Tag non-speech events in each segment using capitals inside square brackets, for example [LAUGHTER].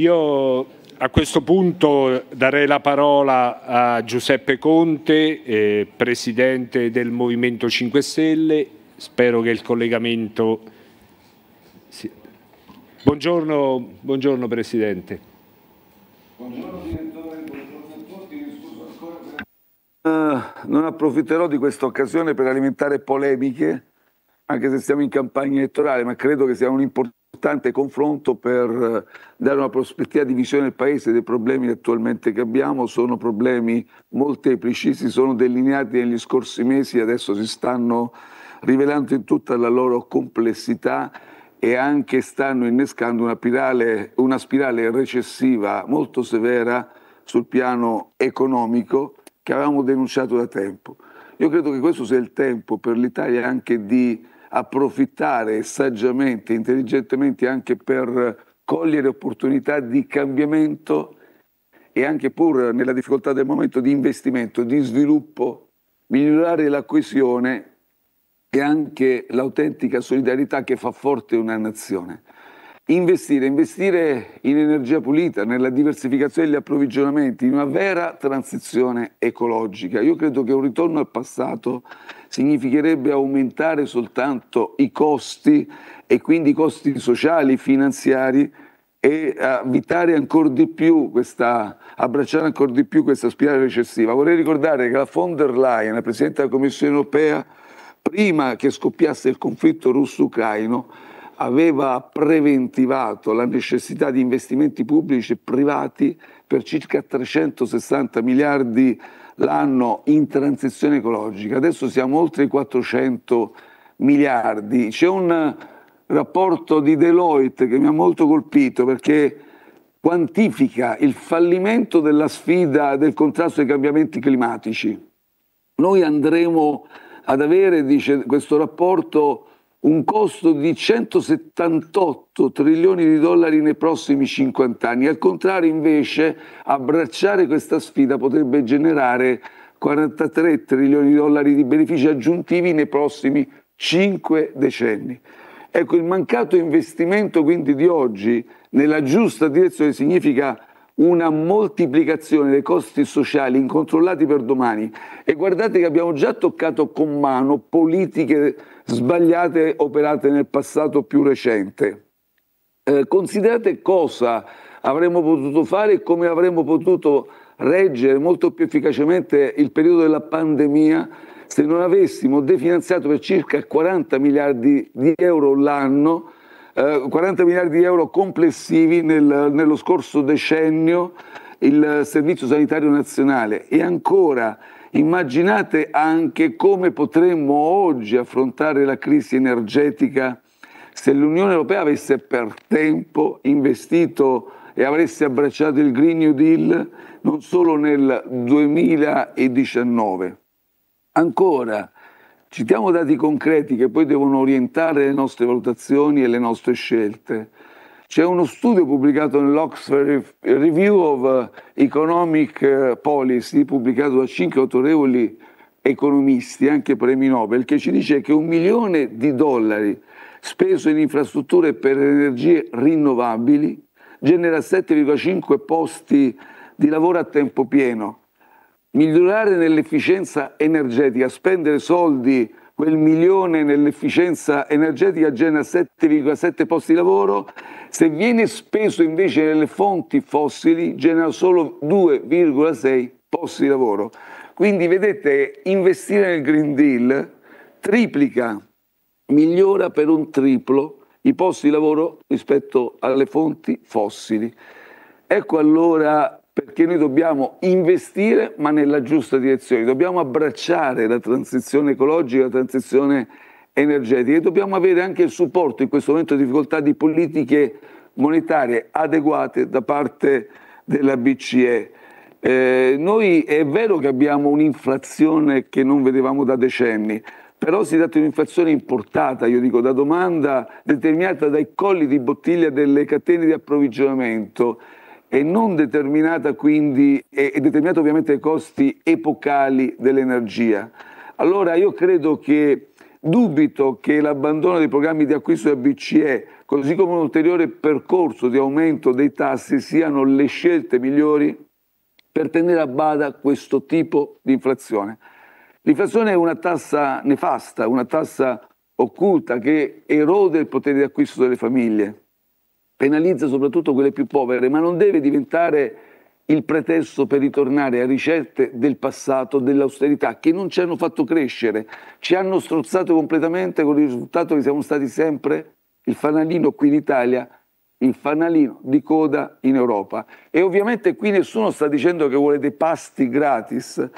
Io a questo punto darei la parola a Giuseppe Conte, eh, Presidente del Movimento 5 Stelle. Spero che il collegamento... Sì. Buongiorno, buongiorno Presidente. Buongiorno Direttore, Uh, non approfitterò di questa occasione per alimentare polemiche, anche se siamo in campagna elettorale, ma credo che sia un'importante importante confronto per eh, dare una prospettiva di visione del Paese dei problemi attualmente che abbiamo. Sono problemi molteplici, si sono delineati negli scorsi mesi e adesso si stanno rivelando in tutta la loro complessità e anche stanno innescando una spirale, una spirale recessiva molto severa sul piano economico che avevamo denunciato da tempo. Io credo che questo sia il tempo per l'Italia anche di approfittare saggiamente, intelligentemente anche per cogliere opportunità di cambiamento e anche pur nella difficoltà del momento di investimento, di sviluppo, migliorare la coesione e anche l'autentica solidarietà che fa forte una nazione. Investire, investire in energia pulita, nella diversificazione degli approvvigionamenti, in una vera transizione ecologica. Io credo che un ritorno al passato significherebbe aumentare soltanto i costi e quindi i costi sociali, finanziari e eh, abitare ancora di più questa, abbracciare ancora di più questa spirale recessiva. Vorrei ricordare che la von der Leyen, la Presidente della Commissione europea, prima che scoppiasse il conflitto russo-ucraino, aveva preventivato la necessità di investimenti pubblici e privati per circa 360 miliardi l'anno in transizione ecologica. Adesso siamo oltre i 400 miliardi. C'è un rapporto di Deloitte che mi ha molto colpito perché quantifica il fallimento della sfida del contrasto ai cambiamenti climatici. Noi andremo ad avere, dice questo rapporto, un costo di 178 trilioni di dollari nei prossimi 50 anni. Al contrario, invece, abbracciare questa sfida potrebbe generare 43 trilioni di dollari di benefici aggiuntivi nei prossimi 5 decenni. Ecco, il mancato investimento quindi di oggi nella giusta direzione significa una moltiplicazione dei costi sociali incontrollati per domani e guardate che abbiamo già toccato con mano politiche sbagliate operate nel passato più recente. Eh, considerate cosa avremmo potuto fare e come avremmo potuto reggere molto più efficacemente il periodo della pandemia se non avessimo definanziato per circa 40 miliardi di euro l'anno, eh, 40 miliardi di euro complessivi nel, nello scorso decennio il Servizio Sanitario Nazionale e ancora Immaginate anche come potremmo oggi affrontare la crisi energetica se l'Unione Europea avesse per tempo investito e avesse abbracciato il Green New Deal non solo nel 2019. Ancora, citiamo dati concreti che poi devono orientare le nostre valutazioni e le nostre scelte. C'è uno studio pubblicato nell'Oxford Review of Economic Policy, pubblicato da cinque autorevoli economisti, anche premi Nobel, che ci dice che un milione di dollari speso in infrastrutture per energie rinnovabili genera 7,5 posti di lavoro a tempo pieno. Migliorare nell'efficienza energetica, spendere soldi quel milione nell'efficienza energetica genera 7,7 posti di lavoro, se viene speso invece nelle fonti fossili genera solo 2,6 posti di lavoro. Quindi vedete, investire nel Green Deal triplica, migliora per un triplo i posti di lavoro rispetto alle fonti fossili. Ecco allora perché noi dobbiamo investire ma nella giusta direzione, dobbiamo abbracciare la transizione ecologica, la transizione energetica e dobbiamo avere anche il supporto in questo momento di difficoltà di politiche monetarie adeguate da parte della BCE. Eh, noi è vero che abbiamo un'inflazione che non vedevamo da decenni, però si tratta di un'inflazione importata, io dico, da domanda determinata dai colli di bottiglia delle catene di approvvigionamento e non determinata quindi, è, determinata ovviamente ai costi epocali dell'energia. Allora io credo che dubito che l'abbandono dei programmi di acquisto della BCE, così come un ulteriore percorso di aumento dei tassi, siano le scelte migliori per tenere a bada questo tipo di inflazione. L'inflazione è una tassa nefasta, una tassa occulta che erode il potere di acquisto delle famiglie penalizza soprattutto quelle più povere, ma non deve diventare il pretesto per ritornare a ricette del passato, dell'austerità, che non ci hanno fatto crescere, ci hanno strozzato completamente con il risultato che siamo stati sempre il fanalino qui in Italia, il fanalino di coda in Europa. E ovviamente qui nessuno sta dicendo che vuole dei pasti gratis,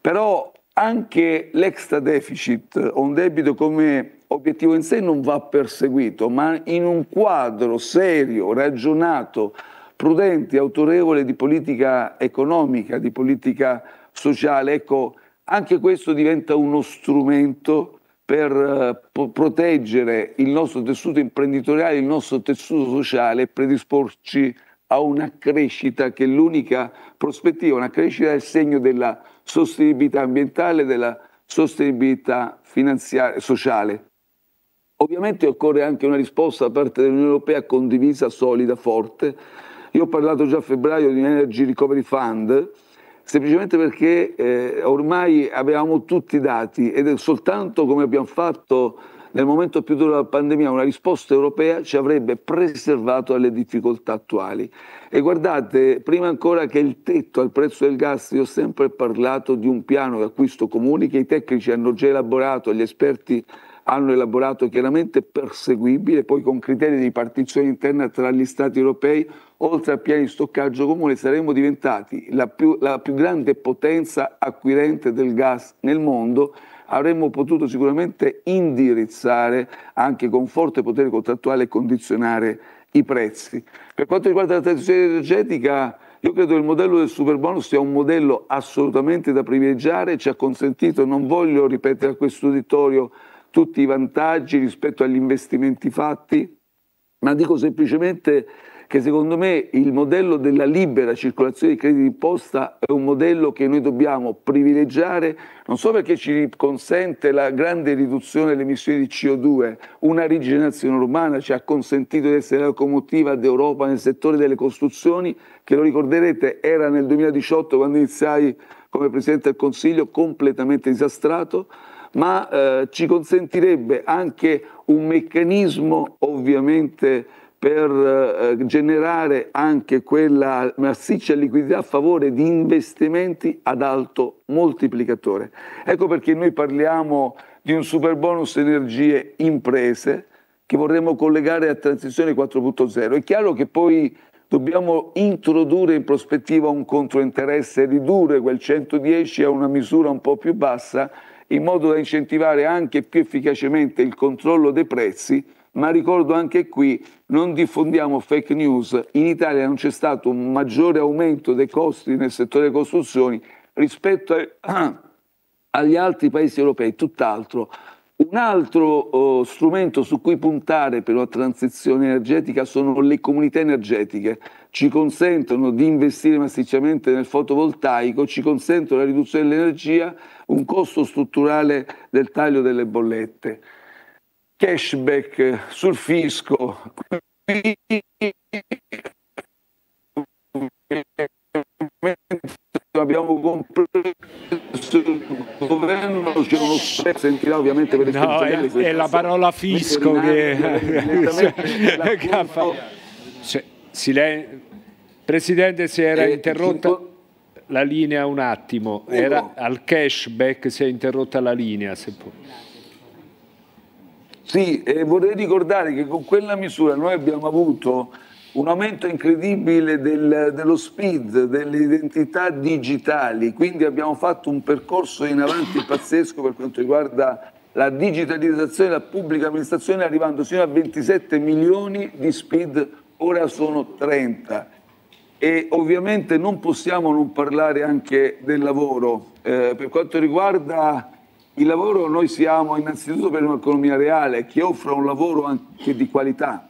però anche l'extra deficit o un debito come obiettivo in sé non va perseguito, ma in un quadro serio, ragionato, prudente, autorevole di politica economica, di politica sociale. Ecco, anche questo diventa uno strumento per eh, proteggere il nostro tessuto imprenditoriale, il nostro tessuto sociale e predisporci a una crescita che è l'unica prospettiva, una crescita è segno della sostenibilità ambientale, della sostenibilità finanziaria, sociale. Ovviamente occorre anche una risposta da parte dell'Unione Europea condivisa, solida, forte. Io ho parlato già a febbraio di Energy Recovery Fund, semplicemente perché eh, ormai avevamo tutti i dati ed è soltanto come abbiamo fatto nel momento più duro della pandemia una risposta europea ci avrebbe preservato dalle difficoltà attuali. E guardate, prima ancora che il tetto al prezzo del gas, io ho sempre parlato di un piano di acquisto comune che i tecnici hanno già elaborato, gli esperti hanno elaborato chiaramente perseguibile, poi con criteri di partizione interna tra gli Stati europei, oltre a piano di stoccaggio comune, saremmo diventati la più, la più grande potenza acquirente del gas nel mondo avremmo potuto sicuramente indirizzare anche con forte potere contrattuale e condizionare i prezzi. Per quanto riguarda la transizione energetica, io credo che il modello del superbonus sia un modello assolutamente da privilegiare, ci ha consentito, non voglio ripetere a questo uditorio tutti i vantaggi rispetto agli investimenti fatti, ma dico semplicemente che secondo me il modello della libera circolazione di crediti d'imposta è un modello che noi dobbiamo privilegiare non solo perché ci consente la grande riduzione delle emissioni di CO2, una rigenerazione urbana ci ha consentito di essere la locomotiva d'Europa nel settore delle costruzioni, che lo ricorderete era nel 2018 quando iniziai come Presidente del Consiglio completamente disastrato, ma eh, ci consentirebbe anche un meccanismo ovviamente per eh, generare anche quella massiccia liquidità a favore di investimenti ad alto moltiplicatore. Ecco perché noi parliamo di un super bonus energie imprese che vorremmo collegare a transizione 4.0. È chiaro che poi dobbiamo introdurre in prospettiva un controinteresse, ridurre quel 110 a una misura un po' più bassa, in modo da incentivare anche più efficacemente il controllo dei prezzi, ma ricordo anche qui non diffondiamo fake news, in Italia non c'è stato un maggiore aumento dei costi nel settore delle costruzioni rispetto a, [CLEARS THROAT] agli altri paesi europei, tutt'altro. Un altro uh, strumento su cui puntare per una transizione energetica sono le comunità energetiche. Ci consentono di investire massicciamente nel fotovoltaico, ci consentono la riduzione dell'energia, un costo strutturale del taglio delle bollette. Cashback sul fisco abbiamo compreso il governo c'è uno stress sentirà ovviamente per no, è, è la parola fisco che, [LAUGHS] che fatto Silen... Presidente si era eh, interrotta cinque... la linea un attimo era al cashback si è interrotta la linea se può. sì, eh, vorrei ricordare che con quella misura noi abbiamo avuto un aumento incredibile del, dello speed, delle identità digitali, quindi abbiamo fatto un percorso in avanti pazzesco per quanto riguarda la digitalizzazione della pubblica amministrazione arrivando fino a 27 milioni di speed, ora sono 30 e ovviamente non possiamo non parlare anche del lavoro. Eh, per quanto riguarda il lavoro noi siamo innanzitutto per un'economia reale che offra un lavoro anche di qualità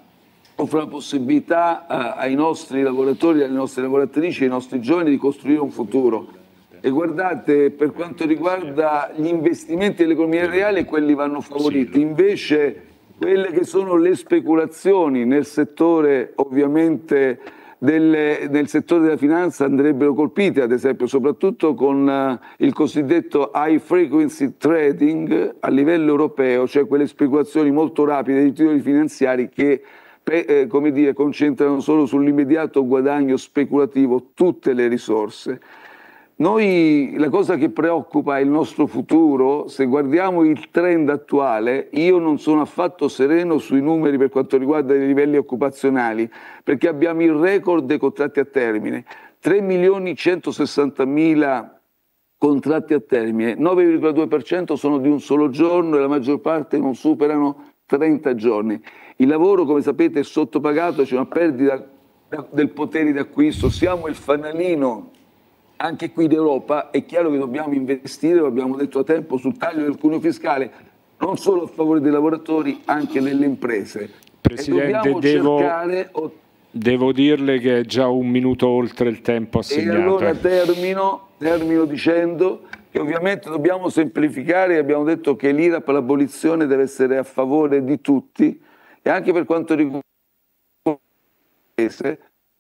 offre la possibilità a, eh, ai nostri lavoratori, alle nostre lavoratrici, ai nostri giovani di costruire un futuro. E guardate, per quanto riguarda gli investimenti dell'economia reale, quelli vanno favoriti. Invece quelle che sono le speculazioni nel settore ovviamente delle, nel settore della finanza andrebbero colpite, ad esempio, soprattutto con uh, il cosiddetto high frequency trading a livello europeo, cioè quelle speculazioni molto rapide di titoli finanziari che eh, come dire, concentrano solo sull'immediato guadagno speculativo tutte le risorse. Noi, la cosa che preoccupa è il nostro futuro, se guardiamo il trend attuale, io non sono affatto sereno sui numeri per quanto riguarda i livelli occupazionali, perché abbiamo il record dei contratti a termine, 3 milioni 160 mila contratti a termine, 9,2% sono di un solo giorno e la maggior parte non superano 30 giorni. Il lavoro, come sapete, è sottopagato, c'è una perdita del potere d'acquisto, siamo il fanalino anche qui d'Europa, è chiaro che dobbiamo investire, lo abbiamo detto a tempo, sul taglio del cuneo fiscale, non solo a favore dei lavoratori, anche delle imprese. Presidente, devo, cercare... devo, dirle che è già un minuto oltre il tempo assegnato. E allora termino, termino dicendo che ovviamente dobbiamo semplificare, abbiamo detto che l'IRAP l'abolizione deve essere a favore di tutti e anche per quanto riguarda il paese,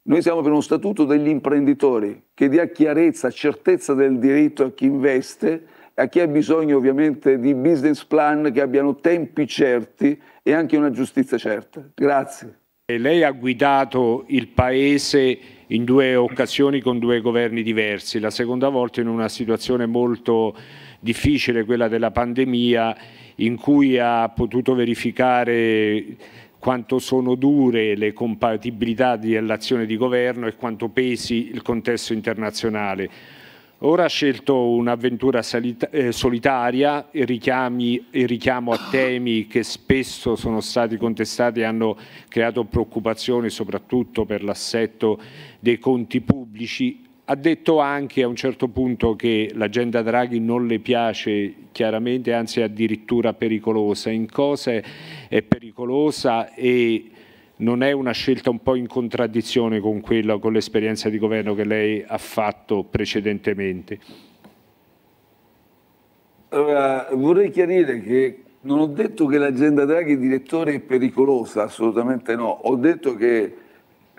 noi siamo per uno statuto degli imprenditori che dia chiarezza, certezza del diritto a chi investe, e a chi ha bisogno ovviamente di business plan che abbiano tempi certi e anche una giustizia certa. Grazie. E lei ha guidato il Paese in due occasioni con due governi diversi, la seconda volta in una situazione molto difficile, quella della pandemia, in cui ha potuto verificare quanto sono dure le compatibilità dell'azione di governo e quanto pesi il contesto internazionale. Ora ha scelto un'avventura eh, solitaria e, richiami, e richiamo a temi che spesso sono stati contestati e hanno creato preoccupazione soprattutto per l'assetto dei conti pubblici. Ha detto anche a un certo punto che l'agenda Draghi non le piace chiaramente, anzi è addirittura pericolosa. In cose è pericolosa e non è una scelta un po' in contraddizione con, quella, con l'esperienza di governo che lei ha fatto precedentemente? Allora, vorrei chiarire che non ho detto che l'agenda Draghi direttore è pericolosa, assolutamente no. Ho detto che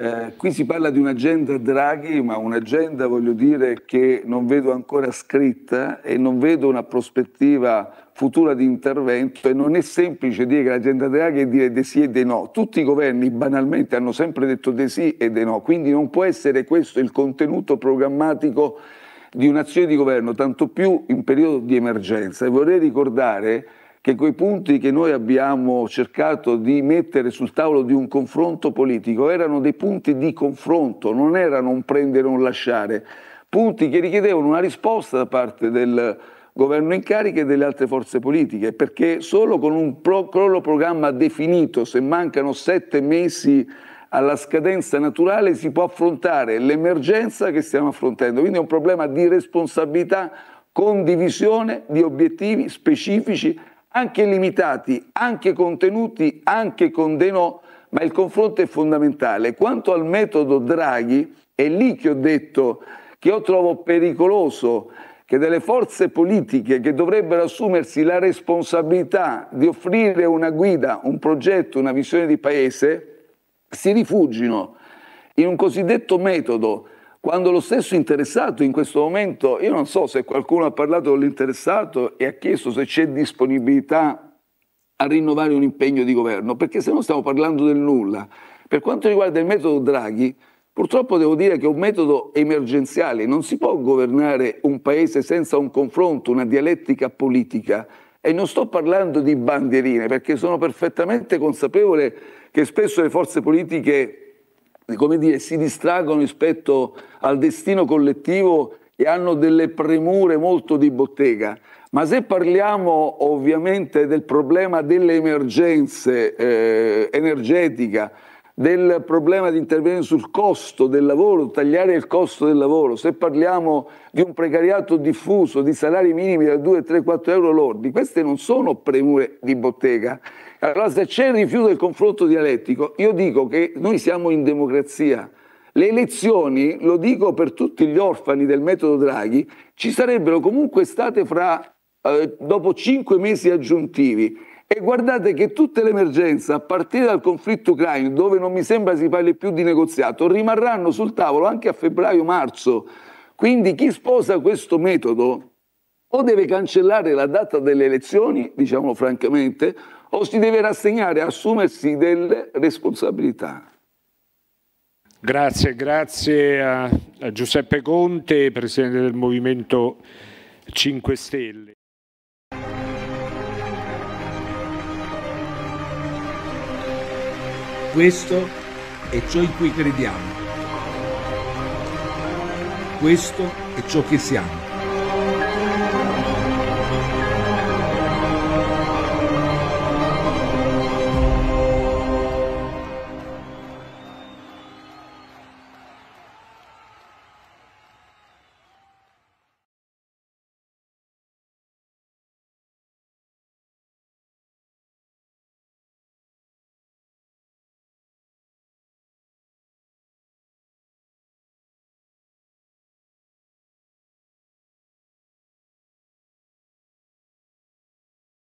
eh, qui si parla di un'agenda Draghi, ma un'agenda voglio dire che non vedo ancora scritta e non vedo una prospettiva futura di intervento e non è semplice dire che l'agenda Draghi è dire di sì e di no. Tutti i governi banalmente hanno sempre detto di sì e di no, quindi non può essere questo il contenuto programmatico di un'azione di governo, tanto più in periodo di emergenza. E vorrei ricordare che quei punti che noi abbiamo cercato di mettere sul tavolo di un confronto politico erano dei punti di confronto, non erano un prendere o un lasciare, punti che richiedevano una risposta da parte del governo in carica e delle altre forze politiche, perché solo con un pro- crollo programma definito, se mancano sette mesi alla scadenza naturale, si può affrontare l'emergenza che stiamo affrontando. Quindi è un problema di responsabilità condivisione di obiettivi specifici anche limitati, anche contenuti, anche con dei ma il confronto è fondamentale. Quanto al metodo Draghi, è lì che ho detto che io trovo pericoloso che delle forze politiche che dovrebbero assumersi la responsabilità di offrire una guida, un progetto, una visione di paese, si rifugino in un cosiddetto metodo quando lo stesso interessato in questo momento, io non so se qualcuno ha parlato con l'interessato e ha chiesto se c'è disponibilità a rinnovare un impegno di governo, perché se no stiamo parlando del nulla. Per quanto riguarda il metodo Draghi, Purtroppo devo dire che è un metodo emergenziale, non si può governare un paese senza un confronto, una dialettica politica e non sto parlando di bandierine perché sono perfettamente consapevole che spesso le forze politiche come dire, si distraggono rispetto al destino collettivo e hanno delle premure molto di bottega. Ma se parliamo ovviamente del problema delle emergenze eh, energetica, del problema di intervenire sul costo del lavoro, tagliare il costo del lavoro, se parliamo di un precariato diffuso, di salari minimi da 2, 3, 4 euro lordi, queste non sono premure di bottega, allora se c'è il rifiuto del confronto dialettico, io dico che noi siamo in democrazia. Le elezioni, lo dico per tutti gli orfani del metodo Draghi, ci sarebbero comunque state fra, eh, dopo cinque mesi aggiuntivi. E guardate che tutte le emergenze, a partire dal conflitto ucraino, dove non mi sembra si parli più di negoziato, rimarranno sul tavolo anche a febbraio-marzo. Quindi chi sposa questo metodo o deve cancellare la data delle elezioni, diciamo francamente, o si deve rassegnare a assumersi delle responsabilità. Grazie, grazie a, a Giuseppe Conte, Presidente del Movimento 5 Stelle. Questo è ciò in cui crediamo. Questo è ciò che siamo.